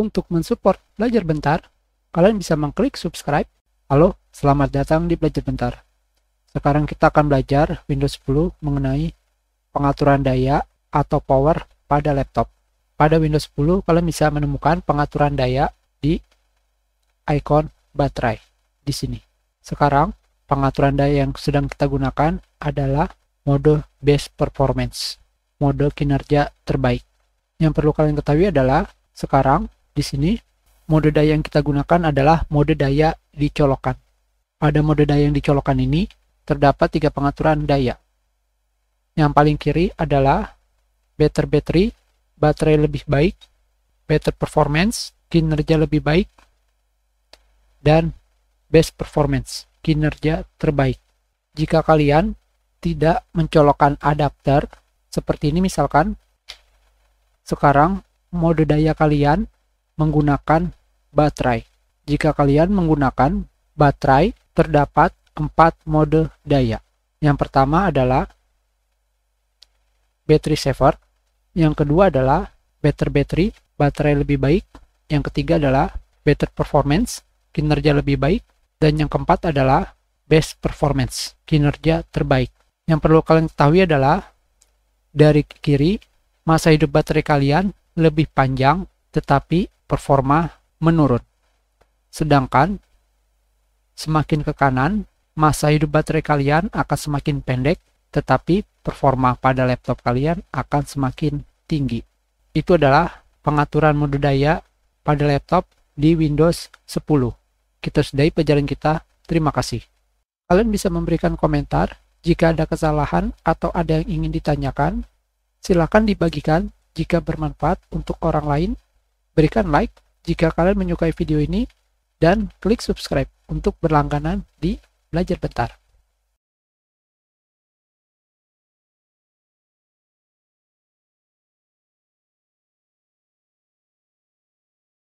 Untuk mensupport Belajar Bentar, kalian bisa mengklik subscribe. Halo, selamat datang di Belajar Bentar. Sekarang kita akan belajar Windows 10 mengenai pengaturan daya atau power pada laptop. Pada Windows 10, kalian bisa menemukan pengaturan daya di icon baterai di sini. Sekarang, pengaturan daya yang sedang kita gunakan adalah mode best performance, mode kinerja terbaik. Yang perlu kalian ketahui adalah sekarang di sini mode daya yang kita gunakan adalah mode daya dicolokan Pada mode daya yang dicolokan ini terdapat tiga pengaturan daya. Yang paling kiri adalah better battery, baterai lebih baik, better performance, kinerja lebih baik, dan best performance, kinerja terbaik. Jika kalian tidak mencolokkan adapter, seperti ini misalkan, sekarang mode daya kalian menggunakan baterai. Jika kalian menggunakan baterai, terdapat empat mode daya. Yang pertama adalah battery saver, yang kedua adalah better battery, baterai lebih baik, yang ketiga adalah better performance, kinerja lebih baik, dan yang keempat adalah best performance, kinerja terbaik. Yang perlu kalian ketahui adalah dari kiri, masa hidup baterai kalian lebih panjang, tetapi performa menurun. Sedangkan semakin ke kanan, masa hidup baterai kalian akan semakin pendek, tetapi performa pada laptop kalian akan semakin tinggi. Itu adalah pengaturan mode daya pada laptop di Windows 10. Kita sudahi pelajaran kita. Terima kasih. Kalian bisa memberikan komentar jika ada kesalahan atau ada yang ingin ditanyakan. Silakan dibagikan jika bermanfaat untuk orang lain Berikan like jika kalian menyukai video ini dan klik subscribe untuk berlangganan di Belajar Bentar.